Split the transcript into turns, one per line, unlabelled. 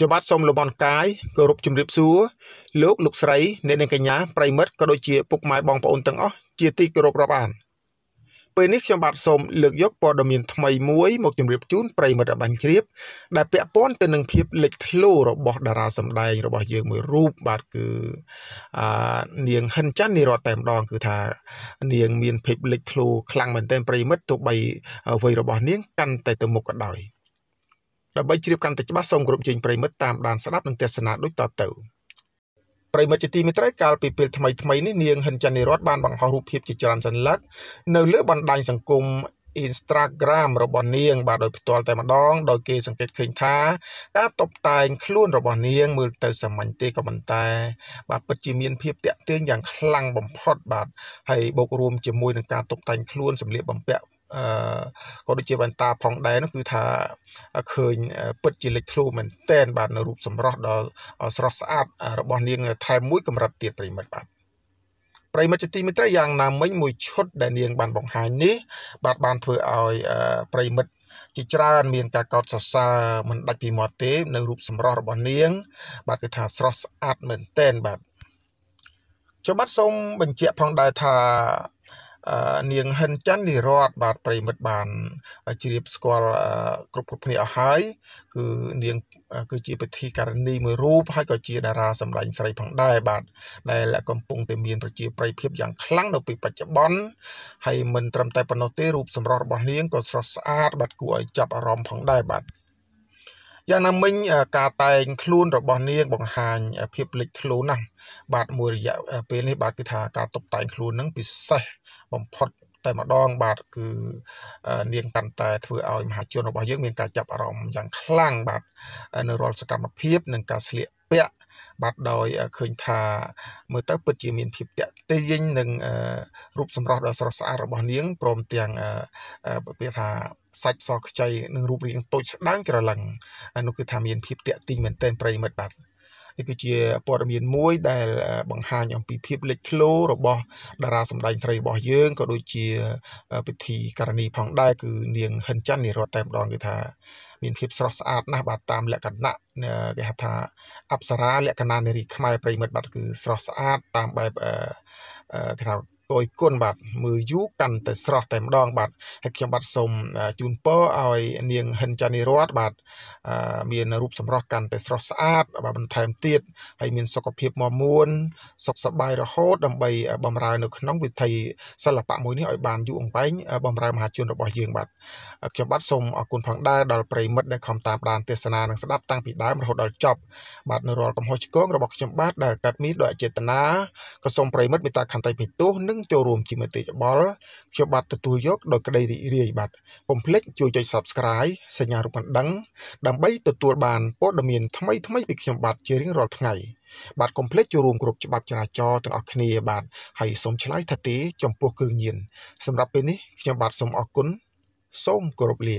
ខ្ញុំបាទសូមលំអរកាយគោរពជំរាបសួរលោកលោកស្រីអ្នកនាងកញ្ញាប្រិមិត្តក៏ដូចជាពុកម៉ែបងប្អូនទាំងអស់ជាទីគោរពរាប់អានពេលនេះខ្ញុំបាទសូមលើកយកព័ត៌មានថ្មីមួយមកជម្រាបជូនប្រិមិត្តអបាញ់ជ្រាបដែលពាក់ព័ន្ធទៅនឹងភាពលេចធ្លោរបស់តារាសម្ដែងរបស់ យើងមួយរូបបាទគឺអានាងហិនច័ន្ទនិរតតែម្ដងគឺថា នាង មានភាពលេចធ្លោខ្លាំងមែនទែនប្រិមិត្តទោះបីវ័យរបស់នាងកាន់តែទៅមុខក៏ដោយដើម្បីជ្រាបកាន់តែច្បាស់សូមគ្រប់ជើងប្រិមិត្តតាមដានស្ដាប់និងទស្សនាដូចតទៅប្រិមិត្តជាទីមេត្រីកាលពីពេលថ្មីថ្មីនេះនាង ហិនច័ន្ទនិរត បានបង្ហោះរូបភាពជាច្រើនសន្លឹកនៅលើបណ្ដាញសង្គម Instagram របស់នាង បាទដោយផ្ទាល់តែម្ដងដោយគេសង្កេតឃើញថាការតុបតែងខ្លួនរបស់នាងមើលទៅសាមញ្ញទេក៏ប៉ុន្តែបាទពិតជាមានភាពតាក់ទាញយ៉ាងខ្លាំងបំផុតបាទហើយបូករួមជាមួយនឹងការតុបតែងខ្លួនសម្លៀកបំពាក់អឺក៏ដូចជាបានតាផងដែរនោះគឺថាឃើញពិតជាលេចធ្លោមែនតែនបាទនៅរូបសម្រស់ដ៏ស្រស់ស្អាតរបស់នាង ថែមមួយកម្រិតទៀតប្រិមិត្តបាទប្រិមិត្តជាទីមេត្រីយ៉ាងណាមិញមួយឈុតដែលនាងបានបង្ហាញនេះ បាទបានធ្វើឲ្យប្រិមិត្តជាច្រើនមានការកោតសរសើរមិនដាច់ពីមាត់ទេ នៅរូបសម្រស់របស់នាង បាទគឺថាស្រស់ស្អាតមែនតែនបាទខ្ញុំបាទសូមបញ្ជាក់ផងដែរថានាងហិនច័ន្ទនិរតបាទប្រិមិត្តបានជ្រាបស្គាល់គ្រប់គ្រប់គ្នាអស់ហើយគឺនាងគឺជាពិធីករណីមួយរូបហើយក៏ជាតារាសម្ដែងស្រីផងដែរបាទដែលកំពុងតែមានប្រជាប្រិយភាពយ៉ាងខ្លាំងនៅពេលបច្ចុប្បន្នហើយមិនត្រឹមតែប៉ុណ្ណោះទេរូបសម្រស់របស់នាងក៏ស្រស់ស្អាត បាទគួរឲ្យចាប់អារម្មណ៍ផងដែរបាទយ៉ាងណាមិញការតែងខ្លួនរបស់នាងបង្ហាញភាពលេចខ្លួនណាស់បាទមួយរយៈពេលនេះបាទគឺថាការតុបតែងខ្លួននឹងពិសេសបំផុតតែម្ដង បាទគឺ នាងកាន់តែធ្វើឲ្យមហាជនរបស់យើងមានការចាប់អារម្មណ៍យ៉ាងខ្លាំងបាទនៅរាល់សកម្មភាព និងការស្លៀកពាក់បាទដោយឃើញថាមើលទៅពិតជាមានភាពតាក់ទាញនឹងរូបសម្រស់ដ៏ស្រស់ស្អាតរបស់នាងព្រមទាំងពាក្យថាសាច់សខ្ចីនិងរូបរាងតូចស្ដើងក្រឡឹងនោះគឺថាមានភាពតាក់ទាញមែនទែនប្រិមិត្តបាទនេះគឺជាព័ត៌មានមួយ ដែលបង្ហាញអំពីភាពលេចធ្លោរបស់តារាសម្ដែងស្រីរបស់យើងក៏ដូចជាពិធីករណីផងដែរគឺនាងហិនច័ន្ទនិរតតែម្ដងគឺថា មានភាពស្រស់ស្អាតណាស់បាទតាមលក្ខណៈគេហៅថាអប្សរាលក្ខណៈនារីខ្មែរប្រិមិត្តបាទគឺស្រស់ស្អាតតាមបែបគេថាកយគុណបាទមើលយូរកាន់តែស្រស់តែម្ដងបាទហើយខ្ញុំបាទសូមជូនពរឲ្យនាងហិនចានីរតបាទមានរូបសម្រស់កាន់តែស្រស់ស្អាតបាទបន្ថែមទៀតហើយមានសុខភាពមាំមួនសុខសប្បាយរហូតដើម្បីបំរើនៅក្នុងវិថីសិល្បៈមួយនេះឲ្យបានយូរអង្វែងបំរើមហាជនរបស់យើងបាទខ្ញុំបាទសូមអរគុណផងដែរដល់ប្រិមិត្តដែលខំតាមដានទេសនានិងស្ដាប់តាំងពីដើមរហូតដល់ចប់បាទនៅរាល់កំហុសឆ្គងរបស់ខ្ញុំបាទដែលកាត់មានដោយចេតនាក៏សូមប្រិមិត្តមេត្តាខន្តីពិទោសនិងចូលរួមជាមតិយោបល់ខ្ញុំបាទទទួលយកដោយក្តីរីករាយ បាទកុំភ្លេចជួយចុច Subscribe សញ្ញារូបបណ្ដឹង ដើម្បីទទួលបានព័ត៌មានថ្មីថ្មីពីខ្ញុំបាទជារៀងរាល់ថ្ងៃ បាទកុំភ្លេចចូលរួមគ្រប់ច្បាប់ចរាចរណ៍ទាំងអស់គ្នាបាទហើយសូមឆ្លើយថាទេ ចំពោះគ្រឿងញៀនសម្រាប់ពេលនេះខ្ញុំបាទសូមអរគុណសូមគោរពលា